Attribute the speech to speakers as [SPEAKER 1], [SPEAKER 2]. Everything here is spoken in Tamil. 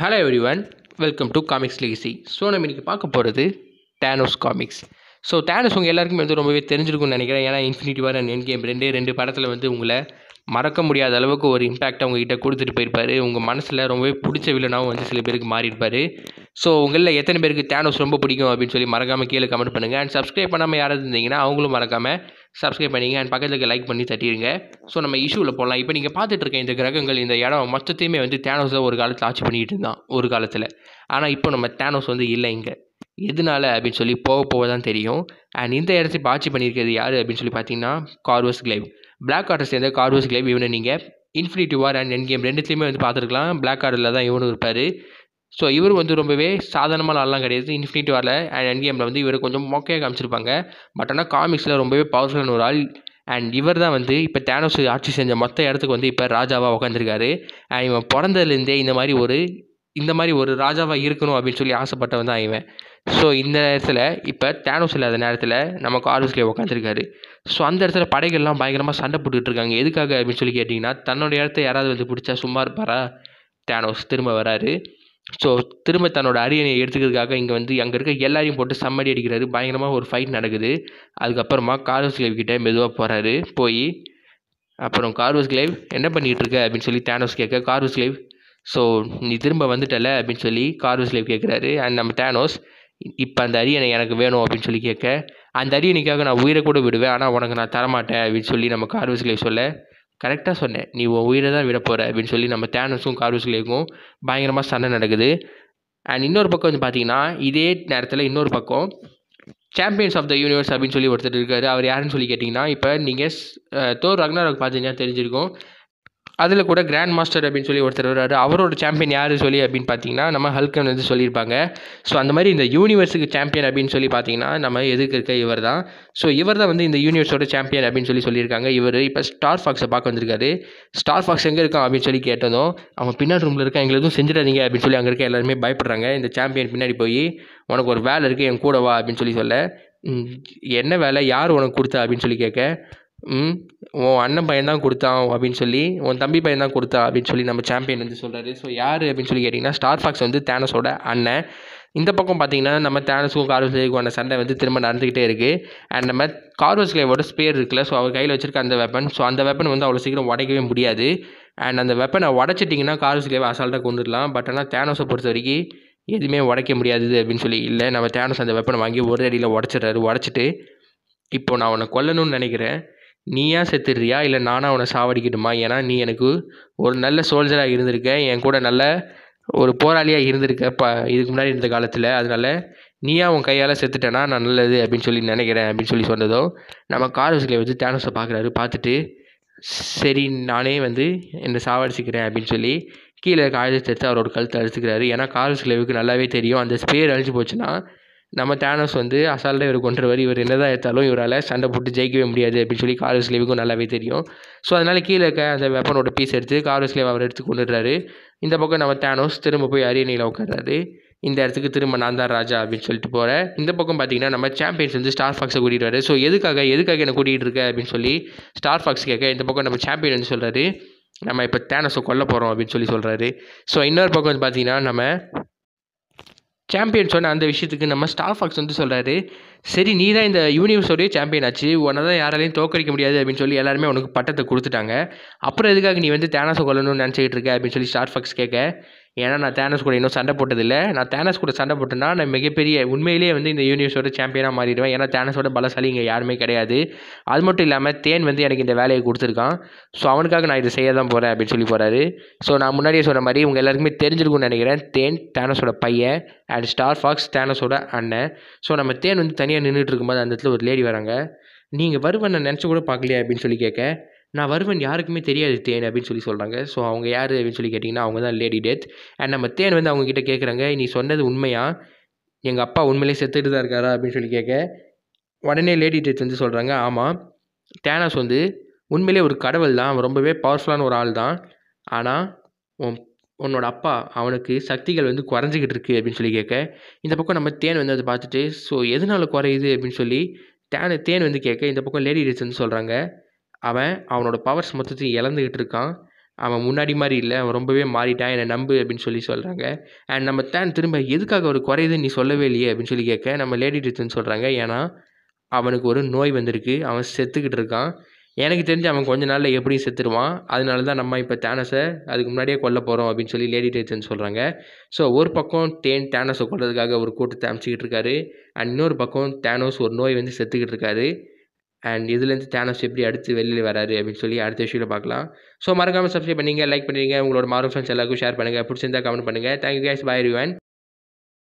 [SPEAKER 1] hello everyone welcome to Comics Legacy so நம்ம இன்றைக்கி பார்க்க போகிறது டேனோஸ் காமிக்ஸ் ஸோ டேனோஸ் உங்கள் எல்லாருக்குமே வந்து ரொம்பவே தெரிஞ்சிருக்கும்னு நினைக்கிறேன் ஏன்னா Infinity War and Endgame ரெண்டே ரெண்டு படத்தில் வந்து உங்களை மறக்க முடியாத அளவுக்கு ஒரு இம்பேக்ட் அவங்ககிட்ட கொடுத்துட்டு போயிருப்பார் உங்கள் மனசில் ரொம்பவே பிடிச்ச வில்லனாகவும் வந்து சில பேருக்கு மாறியிருப்பார் ஸோ உங்களில் எத்தனை பேருக்கு டேனோஸ் ரொம்ப பிடிக்கும் அப்படின்னு சொல்லி மறக்காமல் கீழே கமெண்ட் பண்ணுங்கள் அண்ட் சப்ஸ்கிரைப் பண்ணாமல் யாராவது இருந்தீங்கன்னா அவங்களும் மறக்காமல் சப்ஸ்கிரைப் பண்ணிங்க அண்ட் பக்கத்தில் லைக் பண்ணி தட்டிடுங்க ஸோ நம்ம இஷ்யூவில் போகலாம் இப்போ நீங்கள் பார்த்துட்டு இருக்க இந்த கிரகங்கள் இந்த இடம் மொத்தத்தையுமே வந்து தேனோஸ் தான் ஒரு காலத்தில் ஆட்சி பண்ணிகிட்டு இருந்தான் ஒரு காலத்தில் ஆனால் இப்போ நம்ம தேனோஸ் வந்து இல்லை இங்கே எதனால அப்படின்னு சொல்லி போக போக தான் தெரியும் அண்ட் இந்த இடத்தை இப்போ ஆட்சி பண்ணியிருக்கிறது யார் அப்படின்னு சொல்லி பார்த்தீங்கன்னா கார்வஸ் கிளைவ் பிளாக் கார்டர் சேர்ந்த கார்வஸ் கிளைவ் இவனை நீங்கள் Infinity War and Endgame ரெண்டுத்துலேயுமே வந்து பார்த்துருக்கலாம் பிளாக் கார்டில் தான் இவனும் இருப்பார் ஸோ இவர் வந்து ரொம்பவே சாதாரணமான ஆள்லாம் கிடையாது இன்ஃபினிட் வரல அண்ட் என் கேமில் வந்து இவர் கொஞ்சம் மொக்கையாக காமிச்சிருப்பாங்க பட் ஆனால் காமிக்ஸில் ரொம்பவே பவர்ஃபுல்லான ஒரு ஆள் அண்ட் இவர் தான் வந்து இப்போ தேனோஸ் ஆட்சி செஞ்ச மொத்த இடத்துக்கு வந்து இப்போ ராஜாவாக உட்காந்துருக்காரு அண்ட் இவன் பிறந்ததுலேருந்தே இந்த மாதிரி ஒரு இந்த மாதிரி ஒரு ராஜாவாக இருக்கணும் அப்படின்னு சொல்லி ஆசைப்பட்டவன் தான் இவன் ஸோ இந்த நேரத்தில் இப்போ தேனோஸ் இல்லாத நேரத்தில் நம்ம கார்வஸ்லேயே உட்காந்துருக்காரு ஸோ அந்த இடத்துல படைகள்லாம் பயங்கரமாக சண்டை போட்டுக்கிட்டு இருக்காங்க எதுக்காக அப்படின்னு சொல்லி கேட்டிங்கன்னா தன்னோட இடத்த யாராவது வந்து பிடிச்சா சும்மா இருப்பாரா தேனோஸ் திரும்ப வராரு ஸோ திரும்ப தன்னோட அரியணையை எடுத்துக்கிறதுக்காக இங்கே வந்து அங்கே இருக்க எல்லாரையும் போட்டு செம்மடி அடிக்கிறாரு பயங்கரமாக ஒரு ஃபைட் நடக்குது அதுக்கப்புறமா கார்வஸ்கிளைவ் கிட்டே மெதுவாக போகிறாரு போய் அப்புறம் கிளைவ் என்ன பண்ணிகிட்டு இருக்க அப்படின்னு சொல்லி தேனோஸ் கேட்க கிளைவ் ஸோ நீ திரும்ப வந்துட்டல அப்படின்னு சொல்லி கிளைவ் கேட்குறாரு அண்ட் நம்ம தேனோஸ் இப்போ அந்த அரியணை எனக்கு வேணும் அப்படின்னு சொல்லி கேட்க அந்த அரியணைக்காக நான் உயிரை கூட விடுவேன் ஆனால் உனக்கு நான் தரமாட்டேன் அப்படின்னு சொல்லி நம்ம கிளைவ் சொல்ல கரெக்டாக சொன்னேன் நீ உன் உயிரை தான் விட போகிற அப்படின்னு சொல்லி நம்ம தேனஸும் கார்வஸ்லேயும் பயங்கரமாக சண்டை நடக்குது அண்ட் இன்னொரு பக்கம் வந்து பார்த்தீங்கன்னா இதே நேரத்தில் இன்னொரு பக்கம் சாம்பியன்ஸ் ஆஃப் த யூனிவர்ஸ் அப்படின்னு சொல்லி ஒருத்தர் இருக்காரு அவர் யாருன்னு சொல்லி கேட்டிங்கன்னா இப்போ நீங்கள் தோர் ரக்னாரோக் பார்த்தீங்கன்னா தெரிஞ்சிருக்கும் அதில் கூட கிராண்ட் மாஸ்டர் அப்படின்னு சொல்லி ஒருத்தர் வருவார் அவரோட சாம்பியன் யார் சொல்லி அப்படின்னு பார்த்தீங்கன்னா நம்ம ஹல்கன் வந்து சொல்லியிருப்பாங்க ஸோ அந்த மாதிரி இந்த யூனிவர்ஸுக்கு சாம்பியன் அப்படின்னு சொல்லி பார்த்தீங்கன்னா நம்ம எதுக்கு இருக்க இவர் தான் ஸோ இவர் தான் வந்து இந்த யூனிவர்ஸோட சாம்பியன் அப்படின்னு சொல்லி சொல்லியிருக்காங்க இவர் இப்போ ஸ்டார் ஃபாக்ஸை பார்க்க வந்திருக்காரு ஸ்டார் ஃபாக்ஸ் எங்கே இருக்கான் அப்படின்னு சொல்லி கேட்டதும் அவன் பின்னாடி ரூமில் இருக்கான் எங்களை எதுவும் செஞ்சிடாதீங்க அப்படின்னு சொல்லி அங்கே இருக்க எல்லாருமே பயப்படுறாங்க இந்த சாம்பியன் பின்னாடி போய் உனக்கு ஒரு வேலை இருக்குது என் கூட வா அப்படின்னு சொல்லி சொல்ல என்ன வேலை யார் உனக்கு கொடுத்தா அப்படின்னு சொல்லி கேட்க ம் உன் அண்ணன் பையன் தான் கொடுத்தான் அப்படின்னு சொல்லி உன் தம்பி பையன் தான் கொடுத்தா அப்படின்னு சொல்லி நம்ம சாம்பியன் வந்து சொல்கிறாரு ஸோ யார் அப்படின்னு சொல்லி கேட்டிங்கன்னா ஸ்டார் ஃபாக்ஸ் வந்து தேனஸோட அண்ணன் இந்த பக்கம் பார்த்தீங்கன்னா நம்ம தேனஸுக்கும் அந்த சண்டை வந்து திரும்ப நடந்துக்கிட்டே இருக்குது அண்ட் நம்ம கார்வஸ்லேவோட ஸ்பேர் இருக்குல்ல ஸோ அவர் கையில் வச்சிருக்க அந்த வெப்பன் ஸோ அந்த வெப்பன் வந்து அவ்வளோ சீக்கிரம் உடைக்கவே முடியாது அண்ட் அந்த வெப்பனை உடச்சிட்டிங்கன்னா கார்வஸ்லேவை அசால்ட்டாக கொண்டுடலாம் பட் ஆனால் தேனோஸை பொறுத்த வரைக்கும் எதுவுமே உடைக்க முடியாது அப்படின்னு சொல்லி இல்லை நம்ம தேனோஸ் அந்த வெப்பனை வாங்கி ஒரு அடியில் உடச்சிட்றாரு உடச்சிட்டு இப்போது நான் உன்னை கொல்லணும்னு நினைக்கிறேன் நீயா செத்துடுறியா இல்லை நானாக உன்னை சாவடிக்கட்டுமா ஏன்னா நீ எனக்கு ஒரு நல்ல சோல்ஜராக இருந்திருக்க என் கூட நல்ல ஒரு போராளியாக இருந்திருக்க ப இதுக்கு முன்னாடி இருந்த காலத்தில் அதனால நீயா உன் கையால் செத்துட்டேனா நான் நல்லது அப்படின்னு சொல்லி நினைக்கிறேன் அப்படின்னு சொல்லி சொன்னதும் நம்ம வசதியை வச்சு தேனோஸை பார்க்குறாரு பார்த்துட்டு சரி நானே வந்து என்னை சாவடிச்சுக்கிறேன் அப்படின்னு சொல்லி கீழே காயத்தை எடுத்து அவரோட கழுத்தை அழிச்சுக்கிறாரு ஏன்னா கார்வசிலைவுக்கு நல்லாவே தெரியும் அந்த ஸ்பேர் அழிஞ்சு போச்சுன்னா நம்ம தேனோஸ் வந்து அசால்ட்டாக இவர் கொன்றவர் இவர் என்ன தான் எடுத்தாலும் இவரால் சண்டை போட்டு ஜெயிக்கவே முடியாது அப்படின்னு சொல்லி கார்வஸ் லேவுக்கும் நல்லாவே தெரியும் ஸோ அதனால் கீழே இருக்க அந்த வெப்பனோட பீஸ் எடுத்து கார்வஸ் லேவ் அவர் எடுத்து கொண்டுடுறாரு இந்த பக்கம் நம்ம தேனோஸ் திரும்ப போய் அரியணையில் உட்காராரு இந்த இடத்துக்கு திரும்ப நான் தான் ராஜா அப்படின்னு சொல்லிட்டு போகிறேன் இந்த பக்கம் பார்த்தீங்கன்னா நம்ம சாம்பியன்ஸ் வந்து ஸ்டார் ஃபாக்ஸை கூட்டிகிட்டு வர ஸோ எதுக்காக எதுக்காக என்னை கூட்டிகிட்டு இருக்க அப்படின்னு சொல்லி ஸ்டார் ஃபாக்ஸ் கேட்க இந்த பக்கம் நம்ம சாம்பியன் வந்து சொல்கிறாரு நம்ம இப்போ தேனஸை கொல்ல போகிறோம் அப்படின்னு சொல்லி சொல்கிறாரு ஸோ இன்னொரு பக்கம் வந்து பார்த்தீங்கன்னா நம்ம சாம்பியன் சொன்ன அந்த விஷயத்துக்கு நம்ம ஸ்டார் ஃபாக்ஸ் வந்து சொல்கிறாரு சரி நீ தான் இந்த யூனிவர்ஸோடய சாம்பியன் ஆச்சு உன்னை தான் யாராலையும் தோக்கடிக்க முடியாது அப்படின்னு சொல்லி எல்லாருமே உனக்கு பட்டத்தை கொடுத்துட்டாங்க அப்புறம் எதுக்காக நீ வந்து தேனாசை கொள்ளணும்னு நினச்சிக்கிட்டு இருக்க அப்படின்னு சொல்லி ஸ்டார் ஃபாக்ஸ் கேட்க ஏன்னா நான் தேனஸ் கூட இன்னும் சண்டை போட்டதில்லை நான் தேனஸ் கூட சண்டை போட்டேன்னா நான் மிகப்பெரிய உண்மையிலேயே வந்து இந்த யூனிவர்ஸோட சாம்பியனாக மாறிடுவேன் ஏன்னா தேனஸோட பலசாலி இங்கே யாருமே கிடையாது அது மட்டும் இல்லாமல் தேன் வந்து எனக்கு இந்த வேலையை கொடுத்துருக்கான் ஸோ அவனுக்காக நான் இதை செய்ய தான் போகிறேன் அப்படின்னு சொல்லி போகிறாரு ஸோ நான் முன்னாடியே சொன்ன மாதிரி உங்கள் எல்லாருக்குமே தெரிஞ்சிருக்கும்னு நினைக்கிறேன் தேன் தேனஸோட பையன் அண்ட் ஸ்டார் ஃபாக்ஸ் தேனஸோட அண்ணன் ஸோ நம்ம தேன் வந்து தனியாக நின்றுட்டு இருக்கும்போது அந்த இடத்துல ஒரு லேடி வராங்க நீங்கள் வருவன்னு நினச்சி கூட பார்க்கலையா அப்படின்னு சொல்லி கேட்க நான் வருவேன் யாருக்குமே தெரியாது தேன் அப்படின்னு சொல்லி சொல்கிறாங்க ஸோ அவங்க யார் அப்படின்னு சொல்லி கேட்டிங்கன்னா அவங்க தான் லேடி டெத் அண்ட் நம்ம தேன் வந்து அவங்கக்கிட்ட கேட்குறாங்க நீ சொன்னது உண்மையா எங்கள் அப்பா உண்மையிலே செத்துக்கிட்டு தான் இருக்காரா அப்படின்னு சொல்லி கேட்க உடனே லேடி டெத் வந்து சொல்கிறாங்க ஆமாம் தேனாஸ் வந்து உண்மையிலே ஒரு கடவுள் தான் ரொம்பவே பவர்ஃபுல்லான ஒரு ஆள் தான் ஆனால் உன் உன்னோட அப்பா அவனுக்கு சக்திகள் வந்து குறைஞ்சிக்கிட்டு இருக்குது அப்படின்னு சொல்லி கேட்க இந்த பக்கம் நம்ம தேன் வந்து அதை பார்த்துட்டு ஸோ எதனால் குறையுது அப்படின்னு சொல்லி தேன் தேன் வந்து கேட்க இந்த பக்கம் லேடி டெத் வந்து சொல்கிறாங்க அவன் அவனோட பவர்ஸ் மொத்தத்தையும் இழந்துக்கிட்டு இருக்கான் அவன் முன்னாடி மாதிரி இல்லை அவன் ரொம்பவே மாறிட்டான் என்னை நம்பு அப்படின்னு சொல்லி சொல்கிறாங்க அண்ட் நம்ம தேன் திரும்ப எதுக்காக ஒரு குறையுதுன்னு நீ சொல்லவே இல்லையே அப்படின்னு சொல்லி கேட்க நம்ம லேடி டித்துன்னு சொல்கிறாங்க ஏன்னா அவனுக்கு ஒரு நோய் வந்திருக்கு அவன் செத்துக்கிட்டு இருக்கான் எனக்கு தெரிஞ்சு அவன் கொஞ்ச நாளில் எப்படியும் செத்துருவான் அதனால தான் நம்ம இப்போ தேனஸை அதுக்கு முன்னாடியே கொல்ல போகிறோம் அப்படின்னு சொல்லி லேடி டேச்சன் சொல்கிறாங்க ஸோ ஒரு பக்கம் தேன் தேனஸை கொள்றதுக்காக ஒரு கூட்டத்தை அமைச்சிக்கிட்டு இருக்காரு அண்ட் இன்னொரு பக்கம் தேனோஸ் ஒரு நோய் வந்து செத்துக்கிட்டு இருக்காரு அண்ட் இதுலேருந்து தேனஸ் எப்படி அடுத்து வெளியில் வராரு அப்படின்னு சொல்லி அடுத்த விஷயத்தில் பார்க்கலாம் ஸோ மறக்காமல் சப்ஸ்கிரைப் பண்ணுங்கள் லைக் பண்ணுறீங்க உங்களோட மார்க் ஃப்ரெண்ட்ஸ் எல்லாருக்கும் ஷேர் பண்ணுங்கள் பிடிச்சிருந்தா கமெண்ட் பண்ணுங்கள் தேங்க்யூ கேஸ் பாய் ரிவன்